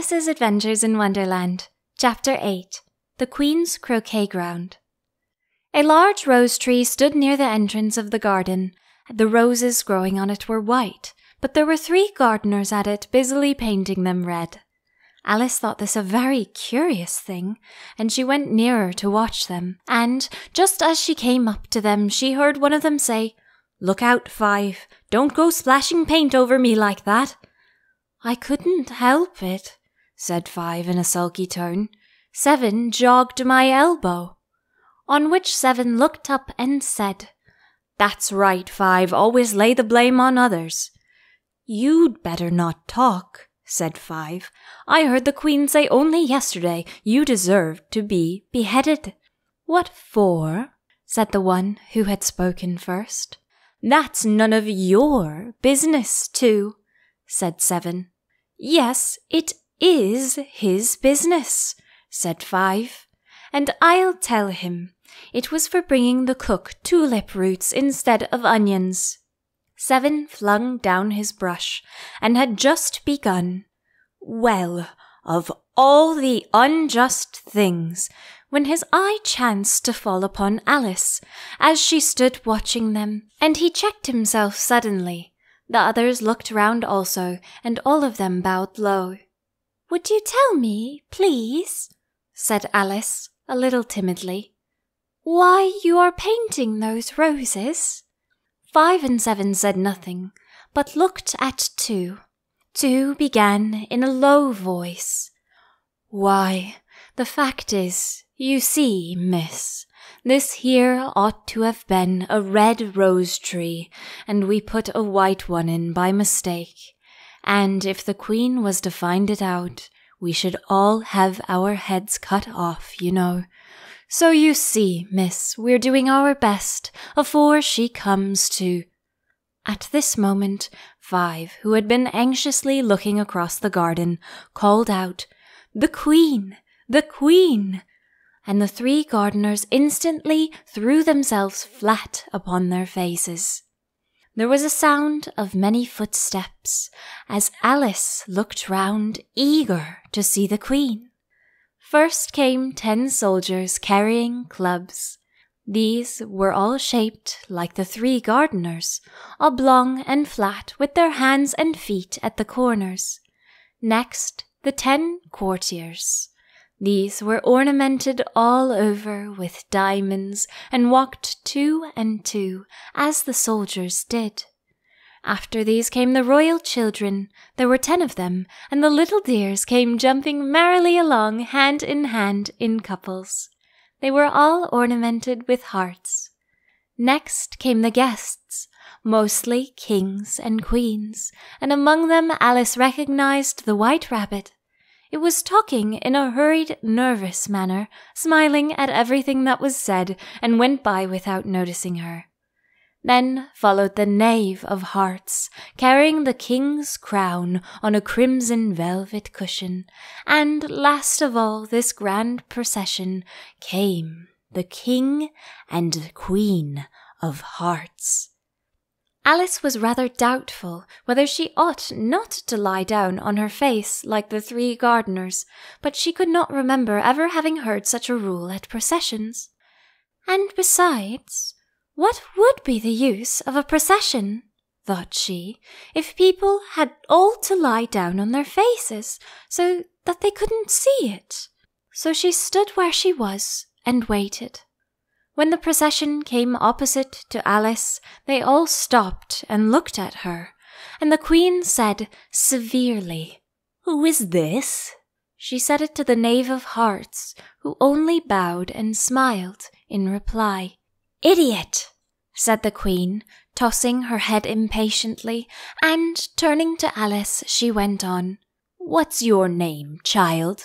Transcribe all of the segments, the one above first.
Alice's Adventures in Wonderland, Chapter 8 The Queen's Croquet Ground. A large rose tree stood near the entrance of the garden. The roses growing on it were white, but there were three gardeners at it busily painting them red. Alice thought this a very curious thing, and she went nearer to watch them. And just as she came up to them, she heard one of them say, Look out, Five! Don't go splashing paint over me like that! I couldn't help it said Five in a sulky tone. Seven jogged my elbow. On which Seven looked up and said, That's right, Five, always lay the blame on others. You'd better not talk, said Five. I heard the Queen say only yesterday you deserved to be beheaded. What for? said the one who had spoken first. That's none of your business, too, said Seven. Yes, it is his business, said Five, and I'll tell him. It was for bringing the cook tulip roots instead of onions. Seven flung down his brush and had just begun. Well, of all the unjust things, when his eye chanced to fall upon Alice, as she stood watching them, and he checked himself suddenly. The others looked round also, and all of them bowed low. Would you tell me, please, said Alice, a little timidly, why you are painting those roses? Five and Seven said nothing, but looked at Two. Two began in a low voice. Why, the fact is, you see, miss, this here ought to have been a red rose tree, and we put a white one in by mistake. And if the Queen was to find it out, we should all have our heads cut off, you know. So you see, miss, we're doing our best afore she comes to. At this moment, Five, who had been anxiously looking across the garden, called out, The Queen! The Queen! And the three gardeners instantly threw themselves flat upon their faces. There was a sound of many footsteps as Alice looked round, eager to see the Queen. First came ten soldiers carrying clubs. These were all shaped like the three gardeners, oblong and flat, with their hands and feet at the corners. Next, the ten courtiers, these were ornamented all over with diamonds and walked two and two, as the soldiers did. After these came the royal children. There were ten of them, and the little dears came jumping merrily along hand in hand in couples. They were all ornamented with hearts. Next came the guests, mostly kings and queens, and among them Alice recognized the White Rabbit it was talking in a hurried, nervous manner, smiling at everything that was said, and went by without noticing her. Then followed the knave of hearts, carrying the king's crown on a crimson velvet cushion, and last of all this grand procession came the king and queen of hearts. Alice was rather doubtful whether she ought not to lie down on her face like the three gardeners, but she could not remember ever having heard such a rule at processions. And besides, what would be the use of a procession, thought she, if people had all to lie down on their faces so that they couldn't see it? So she stood where she was and waited. When the procession came opposite to Alice, they all stopped and looked at her, and the queen said severely, Who is this? She said it to the knave of hearts, who only bowed and smiled in reply. Idiot! said the queen, tossing her head impatiently, and turning to Alice, she went on, What's your name, child?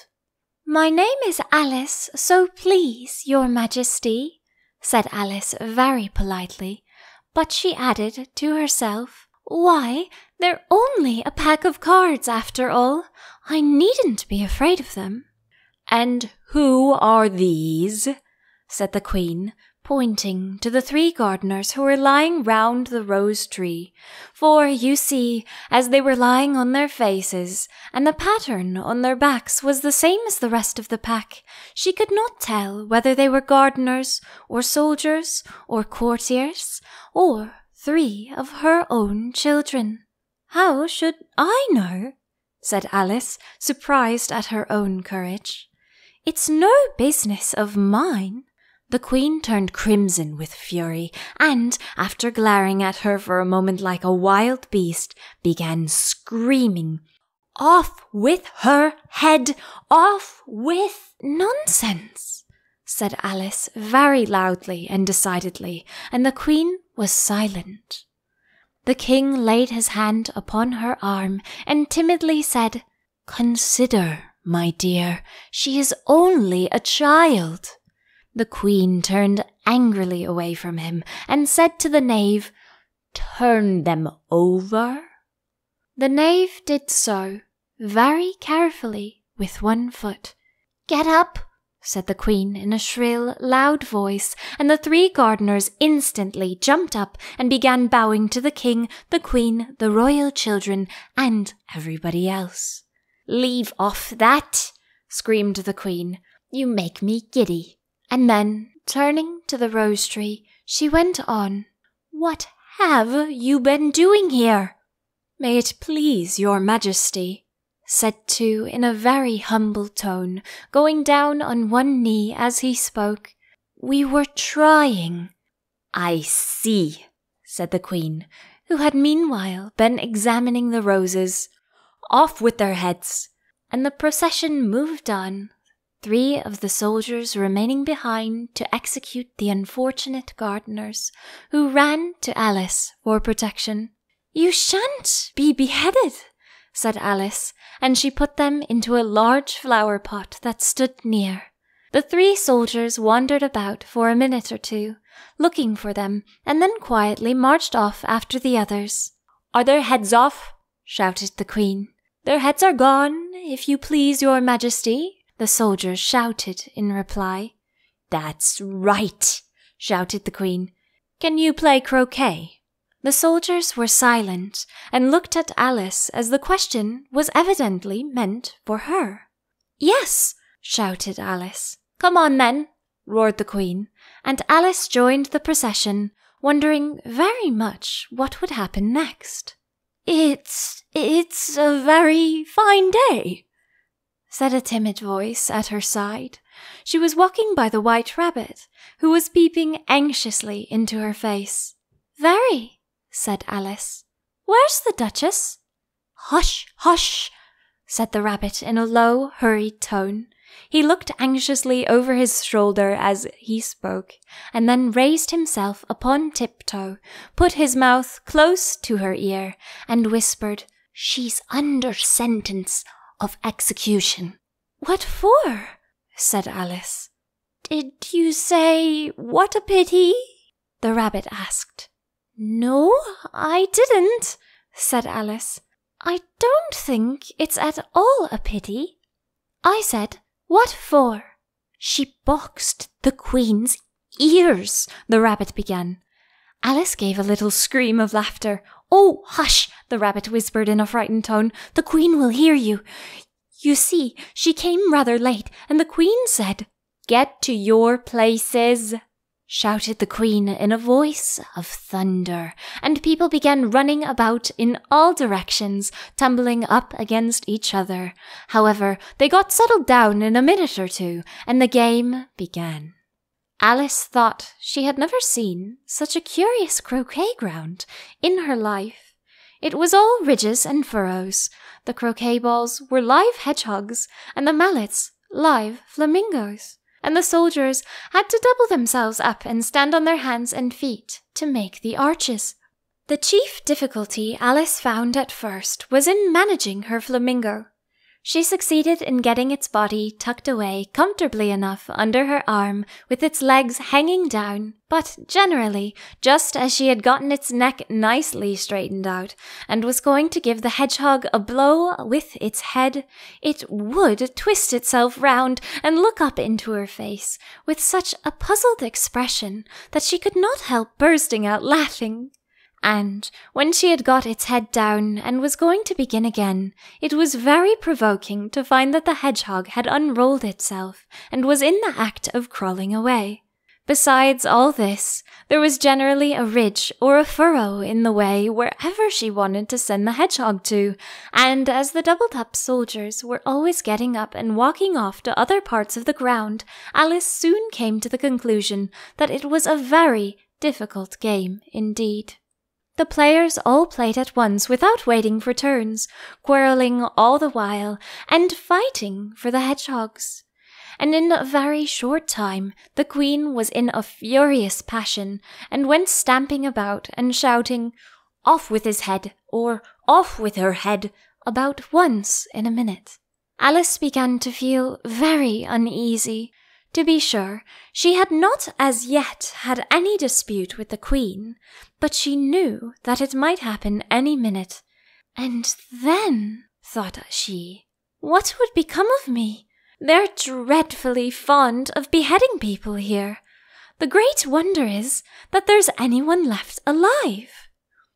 My name is Alice, so please, your majesty, said Alice very politely, but she added to herself, Why, they're only a pack of cards after all. I needn't be afraid of them. And who are these? said the Queen, pointing to the three gardeners who were lying round the rose tree. For, you see, as they were lying on their faces, and the pattern on their backs was the same as the rest of the pack, she could not tell whether they were gardeners, or soldiers, or courtiers, or three of her own children. How should I know? said Alice, surprised at her own courage. It's no business of mine. The queen turned crimson with fury, and, after glaring at her for a moment like a wild beast, began screaming, Off with her head! Off with nonsense! said Alice very loudly and decidedly, and the queen was silent. The king laid his hand upon her arm and timidly said, Consider, my dear, she is only a child. The queen turned angrily away from him and said to the knave, Turn them over. The knave did so, very carefully, with one foot. Get up, said the queen in a shrill, loud voice, and the three gardeners instantly jumped up and began bowing to the king, the queen, the royal children, and everybody else. Leave off that, screamed the queen. You make me giddy. And then, turning to the rose tree, she went on, What have you been doing here? May it please your majesty, said Tu in a very humble tone, going down on one knee as he spoke. We were trying. I see, said the queen, who had meanwhile been examining the roses. Off with their heads! And the procession moved on, three of the soldiers remaining behind to execute the unfortunate gardeners, who ran to Alice for protection. You shan't be beheaded, said Alice, and she put them into a large flower pot that stood near. The three soldiers wandered about for a minute or two, looking for them, and then quietly marched off after the others. Are their heads off? shouted the queen. Their heads are gone, if you please, your majesty, the soldier shouted in reply. That's right, shouted the queen. Can you play croquet? The soldiers were silent and looked at Alice as the question was evidently meant for her. Yes, shouted Alice. Come on then, roared the queen, and Alice joined the procession, wondering very much what would happen next. It's, it's a very fine day, said a timid voice at her side. She was walking by the white rabbit, who was peeping anxiously into her face. Very, said Alice. Where's the Duchess? Hush, hush, said the rabbit in a low, hurried tone. He looked anxiously over his shoulder as he spoke, and then raised himself upon tiptoe, put his mouth close to her ear, and whispered, She's under sentence of execution. What for? said Alice. Did you say what a pity? the rabbit asked. No, I didn't, said Alice. I don't think it's at all a pity. I said, What for? She boxed the Queen's ears, the rabbit began. Alice gave a little scream of laughter. Oh, hush! the rabbit whispered in a frightened tone. The queen will hear you. You see, she came rather late, and the queen said, Get to your places! shouted the queen in a voice of thunder, and people began running about in all directions, tumbling up against each other. However, they got settled down in a minute or two, and the game began. Alice thought she had never seen such a curious croquet ground in her life. It was all ridges and furrows. The croquet balls were live hedgehogs, and the mallets live flamingos. And the soldiers had to double themselves up and stand on their hands and feet to make the arches. The chief difficulty Alice found at first was in managing her flamingo. She succeeded in getting its body tucked away comfortably enough under her arm, with its legs hanging down, but generally, just as she had gotten its neck nicely straightened out and was going to give the hedgehog a blow with its head, it would twist itself round and look up into her face with such a puzzled expression that she could not help bursting out laughing and, when she had got its head down and was going to begin again, it was very provoking to find that the hedgehog had unrolled itself and was in the act of crawling away. Besides all this, there was generally a ridge or a furrow in the way wherever she wanted to send the hedgehog to, and as the doubled up soldiers were always getting up and walking off to other parts of the ground, Alice soon came to the conclusion that it was a very difficult game indeed. The players all played at once without waiting for turns, quarrelling all the while, and fighting for the hedgehogs. And in a very short time the queen was in a furious passion, and went stamping about and shouting, Off with his head, or Off with her head, about once in a minute. Alice began to feel very uneasy, to be sure, she had not as yet had any dispute with the Queen, but she knew that it might happen any minute. And then, thought she, what would become of me? They're dreadfully fond of beheading people here. The great wonder is that there's anyone left alive.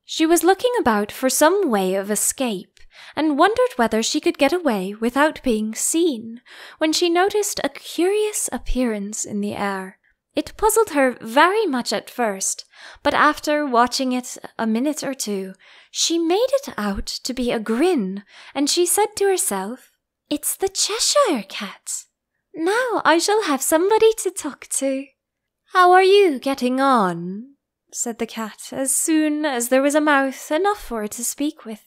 She was looking about for some way of escape and wondered whether she could get away without being seen when she noticed a curious appearance in the air. It puzzled her very much at first, but after watching it a minute or two, she made it out to be a grin, and she said to herself, It's the Cheshire Cat. Now I shall have somebody to talk to. How are you getting on? said the cat as soon as there was a mouth enough for it to speak with.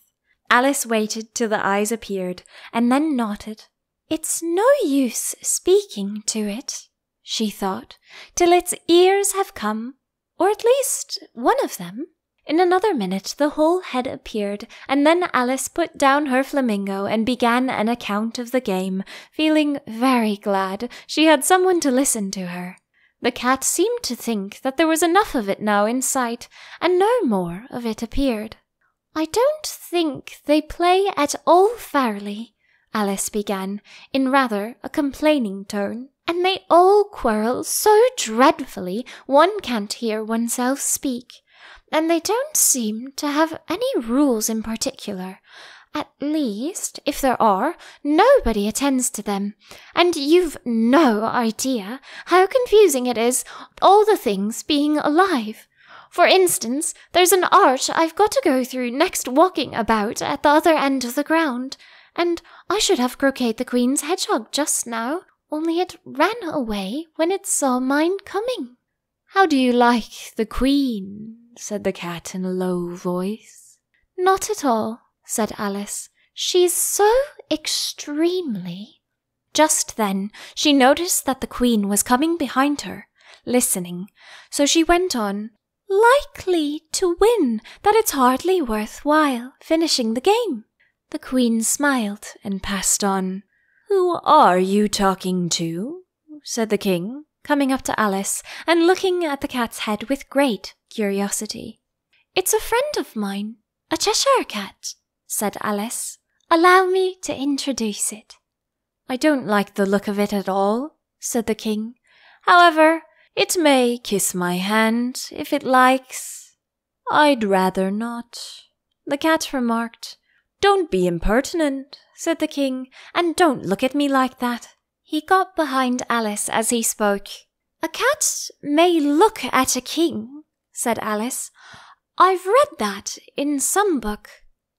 Alice waited till the eyes appeared, and then nodded. It's no use speaking to it, she thought, till its ears have come, or at least one of them. In another minute, the whole head appeared, and then Alice put down her flamingo and began an account of the game, feeling very glad she had someone to listen to her. The cat seemed to think that there was enough of it now in sight, and no more of it appeared. I don't think they play at all fairly, Alice began in rather a complaining tone, and they all quarrel so dreadfully one can't hear oneself speak, and they don't seem to have any rules in particular. At least, if there are, nobody attends to them. And you've no idea how confusing it is, all the things being alive. For instance, there's an arch I've got to go through next walking about at the other end of the ground, and I should have croqueted the queen's hedgehog just now, only it ran away when it saw mine coming. How do you like the queen? said the cat in a low voice. Not at all, said Alice. She's so extremely. Just then she noticed that the queen was coming behind her, listening, so she went on, likely to win that it's hardly worth while finishing the game. The queen smiled and passed on. Who are you talking to? said the king, coming up to Alice and looking at the cat's head with great curiosity. It's a friend of mine, a Cheshire cat, said Alice. Allow me to introduce it. I don't like the look of it at all, said the king. However, it may kiss my hand if it likes. I'd rather not. The cat remarked. Don't be impertinent, said the king, and don't look at me like that. He got behind Alice as he spoke. A cat may look at a king, said Alice. I've read that in some book,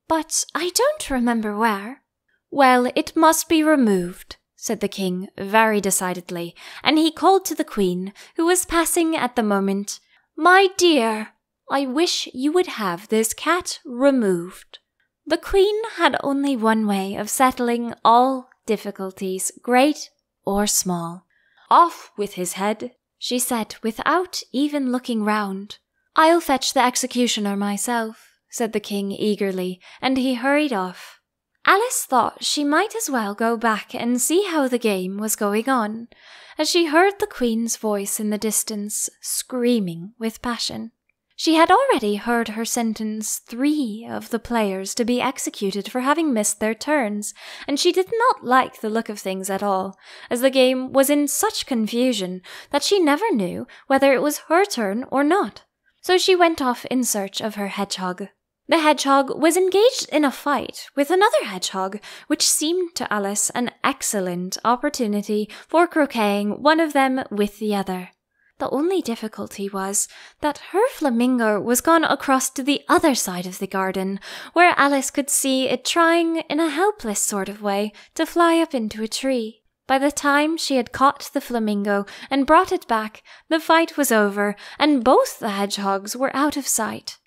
but I don't remember where. Well, it must be removed, said the king very decidedly, and he called to the queen, who was passing at the moment, My dear, I wish you would have this cat removed. The queen had only one way of settling all difficulties, great or small. Off with his head, she said without even looking round. I'll fetch the executioner myself, said the king eagerly, and he hurried off. Alice thought she might as well go back and see how the game was going on, as she heard the Queen's voice in the distance screaming with passion. She had already heard her sentence three of the players to be executed for having missed their turns, and she did not like the look of things at all, as the game was in such confusion that she never knew whether it was her turn or not. So she went off in search of her hedgehog. The hedgehog was engaged in a fight with another hedgehog, which seemed to Alice an excellent opportunity for croqueting one of them with the other. The only difficulty was that her flamingo was gone across to the other side of the garden, where Alice could see it trying, in a helpless sort of way, to fly up into a tree. By the time she had caught the flamingo and brought it back, the fight was over, and both the hedgehogs were out of sight.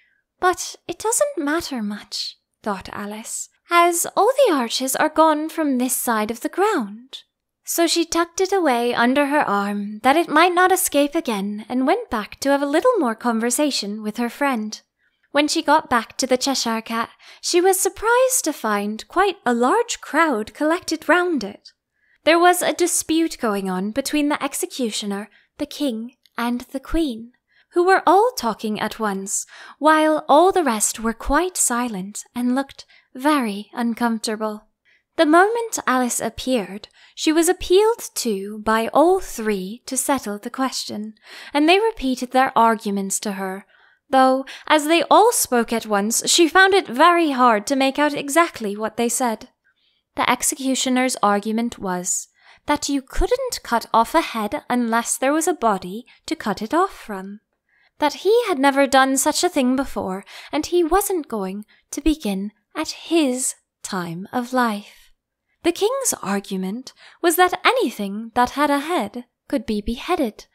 But it doesn't matter much, thought Alice, as all the arches are gone from this side of the ground. So she tucked it away under her arm that it might not escape again and went back to have a little more conversation with her friend. When she got back to the Cheshire Cat, she was surprised to find quite a large crowd collected round it. There was a dispute going on between the executioner, the king, and the queen who were all talking at once, while all the rest were quite silent and looked very uncomfortable. The moment Alice appeared, she was appealed to by all three to settle the question, and they repeated their arguments to her, though, as they all spoke at once, she found it very hard to make out exactly what they said. The executioner's argument was that you couldn't cut off a head unless there was a body to cut it off from that he had never done such a thing before, and he wasn't going to begin at his time of life. The king's argument was that anything that had a head could be beheaded,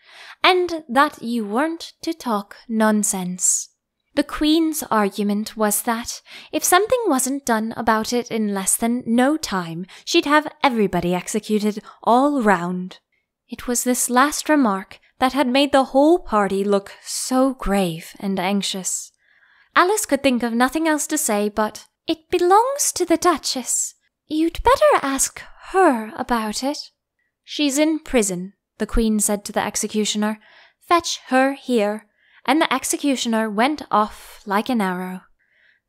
and that you weren't to talk nonsense. The Queen's argument was that if something wasn't done about it in less than no time, she'd have everybody executed all round. It was this last remark that had made the whole party look so grave and anxious. Alice could think of nothing else to say but, It belongs to the Duchess. You'd better ask her about it. She's in prison, the Queen said to the executioner. Fetch her here. And the executioner went off like an arrow.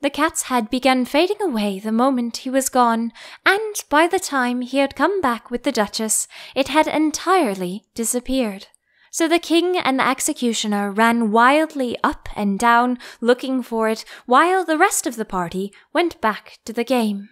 The cat's head began fading away the moment he was gone, and by the time he had come back with the Duchess, it had entirely disappeared. So the king and the executioner ran wildly up and down looking for it, while the rest of the party went back to the game.